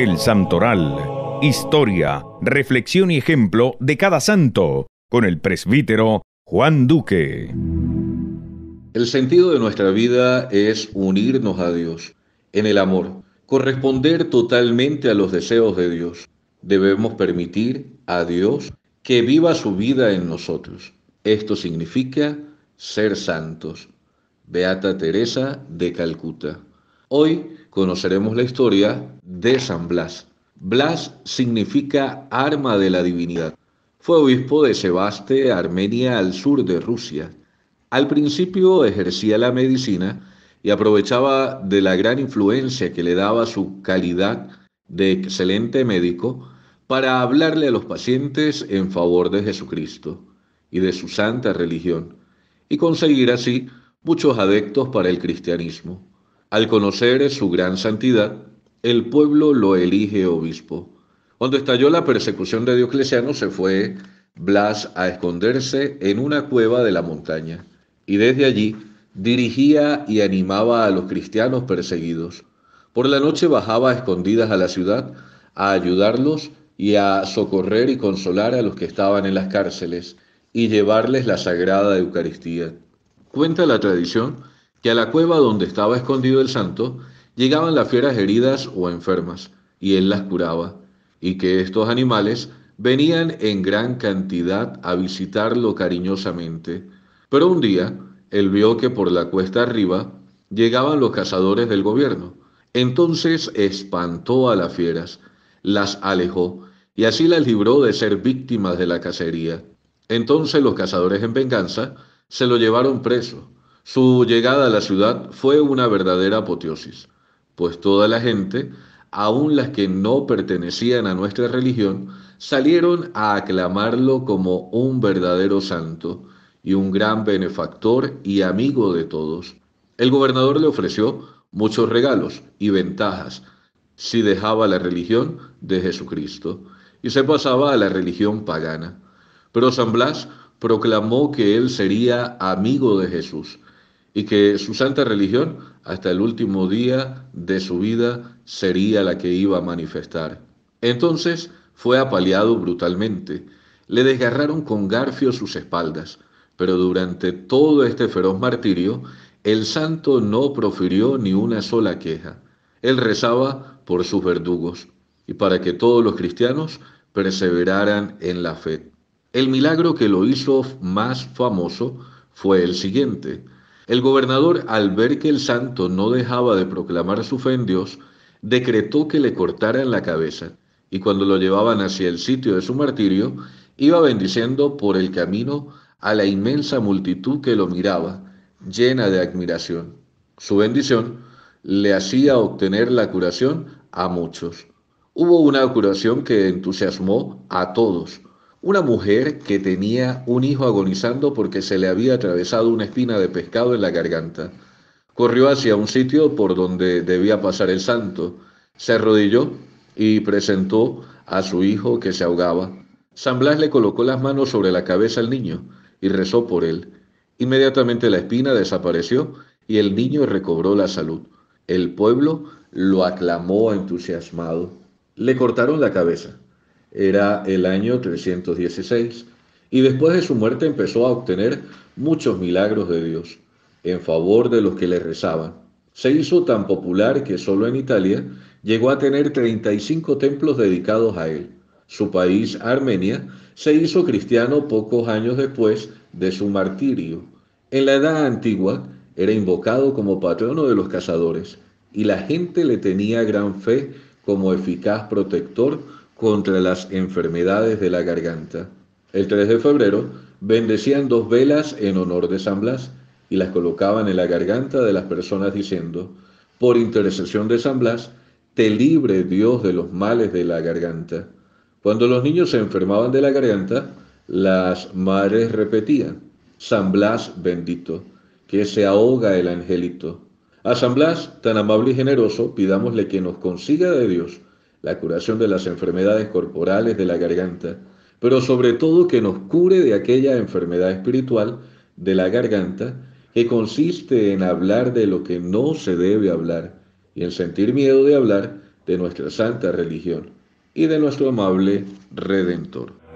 El Santoral. Historia, reflexión y ejemplo de cada santo, con el presbítero Juan Duque. El sentido de nuestra vida es unirnos a Dios en el amor, corresponder totalmente a los deseos de Dios. Debemos permitir a Dios que viva su vida en nosotros. Esto significa ser santos. Beata Teresa de Calcuta. Hoy conoceremos la historia de San Blas. Blas significa arma de la divinidad. Fue obispo de Sebaste, Armenia, al sur de Rusia. Al principio ejercía la medicina y aprovechaba de la gran influencia que le daba su calidad de excelente médico para hablarle a los pacientes en favor de Jesucristo y de su santa religión, y conseguir así muchos adeptos para el cristianismo. Al conocer su gran santidad, el pueblo lo elige obispo. Cuando estalló la persecución de Diocleciano, se fue Blas a esconderse en una cueva de la montaña y desde allí dirigía y animaba a los cristianos perseguidos. Por la noche bajaba escondidas a la ciudad a ayudarlos y a socorrer y consolar a los que estaban en las cárceles y llevarles la sagrada Eucaristía. Cuenta la tradición que a la cueva donde estaba escondido el santo llegaban las fieras heridas o enfermas, y él las curaba, y que estos animales venían en gran cantidad a visitarlo cariñosamente. Pero un día él vio que por la cuesta arriba llegaban los cazadores del gobierno. Entonces espantó a las fieras, las alejó, y así las libró de ser víctimas de la cacería. Entonces los cazadores en venganza se lo llevaron preso su llegada a la ciudad fue una verdadera apoteosis, pues toda la gente, aun las que no pertenecían a nuestra religión, salieron a aclamarlo como un verdadero santo y un gran benefactor y amigo de todos. El gobernador le ofreció muchos regalos y ventajas si dejaba la religión de Jesucristo y se pasaba a la religión pagana. Pero San Blas proclamó que él sería amigo de Jesús y que su santa religión hasta el último día de su vida sería la que iba a manifestar. Entonces fue apaleado brutalmente. Le desgarraron con garfio sus espaldas, pero durante todo este feroz martirio, el santo no profirió ni una sola queja. Él rezaba por sus verdugos y para que todos los cristianos perseveraran en la fe. El milagro que lo hizo más famoso fue el siguiente. El gobernador, al ver que el santo no dejaba de proclamar su fe en Dios, decretó que le cortaran la cabeza y cuando lo llevaban hacia el sitio de su martirio, iba bendiciendo por el camino a la inmensa multitud que lo miraba, llena de admiración. Su bendición le hacía obtener la curación a muchos. Hubo una curación que entusiasmó a todos una mujer que tenía un hijo agonizando porque se le había atravesado una espina de pescado en la garganta. Corrió hacia un sitio por donde debía pasar el santo, se arrodilló y presentó a su hijo que se ahogaba. San Blas le colocó las manos sobre la cabeza al niño y rezó por él. Inmediatamente la espina desapareció y el niño recobró la salud. El pueblo lo aclamó entusiasmado. Le cortaron la cabeza era el año 316, y después de su muerte empezó a obtener muchos milagros de Dios en favor de los que le rezaban. Se hizo tan popular que solo en Italia llegó a tener 35 templos dedicados a él. Su país, Armenia, se hizo cristiano pocos años después de su martirio. En la Edad Antigua era invocado como patrono de los cazadores y la gente le tenía gran fe como eficaz protector contra las enfermedades de la garganta. El 3 de febrero bendecían dos velas en honor de San Blas y las colocaban en la garganta de las personas diciendo, por intercesión de San Blas, te libre Dios de los males de la garganta. Cuando los niños se enfermaban de la garganta, las madres repetían, San Blas bendito, que se ahoga el angelito. A San Blas, tan amable y generoso, pidámosle que nos consiga de Dios la curación de las enfermedades corporales de la garganta, pero sobre todo que nos cure de aquella enfermedad espiritual de la garganta que consiste en hablar de lo que no se debe hablar y en sentir miedo de hablar de nuestra santa religión y de nuestro amable Redentor.